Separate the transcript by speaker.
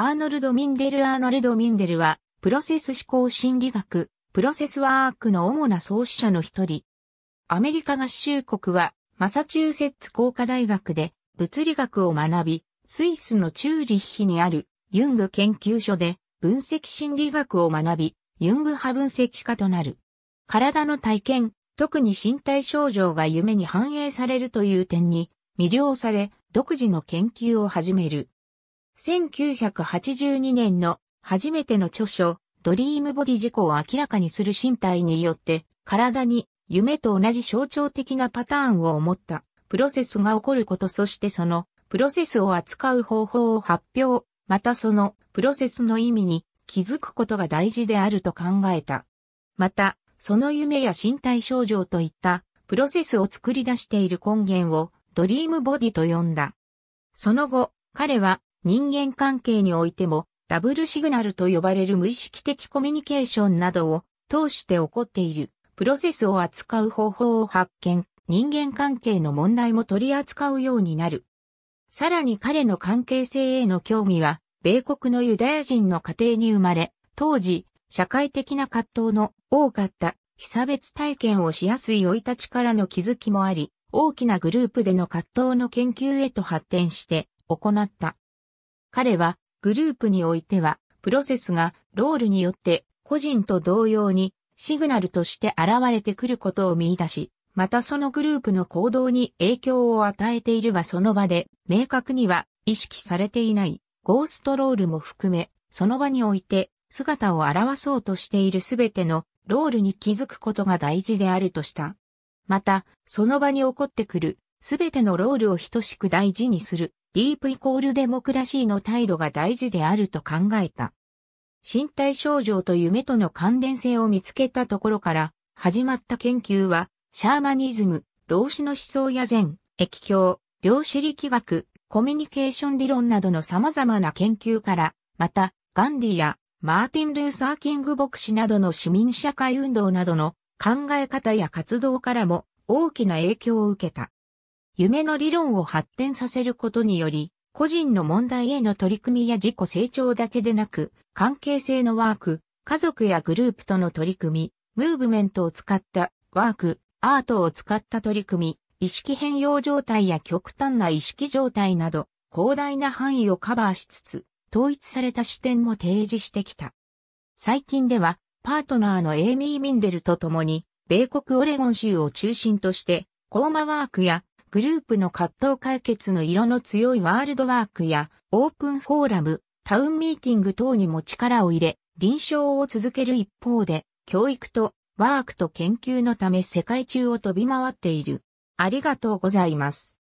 Speaker 1: アーノルド・ミンデル・アーノルド・ミンデルは、プロセス思考心理学、プロセスワークの主な創始者の一人。アメリカ合衆国は、マサチューセッツ工科大学で物理学を学び、スイスのチューリッヒにあるユング研究所で分析心理学を学び、ユング派分析家となる。体の体験、特に身体症状が夢に反映されるという点に魅了され、独自の研究を始める。1982年の初めての著書、ドリームボディ事故を明らかにする身体によって、体に夢と同じ象徴的なパターンを持ったプロセスが起こることそしてそのプロセスを扱う方法を発表、またそのプロセスの意味に気づくことが大事であると考えた。また、その夢や身体症状といったプロセスを作り出している根源をドリームボディと呼んだ。その後、彼は人間関係においても、ダブルシグナルと呼ばれる無意識的コミュニケーションなどを通して起こっている、プロセスを扱う方法を発見、人間関係の問題も取り扱うようになる。さらに彼の関係性への興味は、米国のユダヤ人の家庭に生まれ、当時、社会的な葛藤の多かった被差別体験をしやすい生い立ちからの気づきもあり、大きなグループでの葛藤の研究へと発展して行った。彼はグループにおいてはプロセスがロールによって個人と同様にシグナルとして現れてくることを見出し、またそのグループの行動に影響を与えているがその場で明確には意識されていないゴーストロールも含め、その場において姿を表そうとしているすべてのロールに気づくことが大事であるとした。また、その場に起こってくるすべてのロールを等しく大事にするディープイコールデモクラシーの態度が大事であると考えた。身体症状と夢との関連性を見つけたところから始まった研究は、シャーマニズム、老子の思想や禅、液境、量子力学、コミュニケーション理論などの様々な研究から、また、ガンディやマーティン・ルーサー・キング牧師などの市民社会運動などの考え方や活動からも大きな影響を受けた。夢の理論を発展させることにより、個人の問題への取り組みや自己成長だけでなく、関係性のワーク、家族やグループとの取り組み、ムーブメントを使ったワーク、アートを使った取り組み、意識変容状態や極端な意識状態など、広大な範囲をカバーしつつ、統一された視点も提示してきた。最近では、パートナーのエイミー・ミンデルと共に、米国オレゴン州を中心として、コーマワークやグループの葛藤解決の色の強いワールドワークや、オープンフォーラム、タウンミーティング等にも力を入れ、臨床を続ける一方で、教育とワークと研究のため世界中を飛び回っている。ありがとうございます。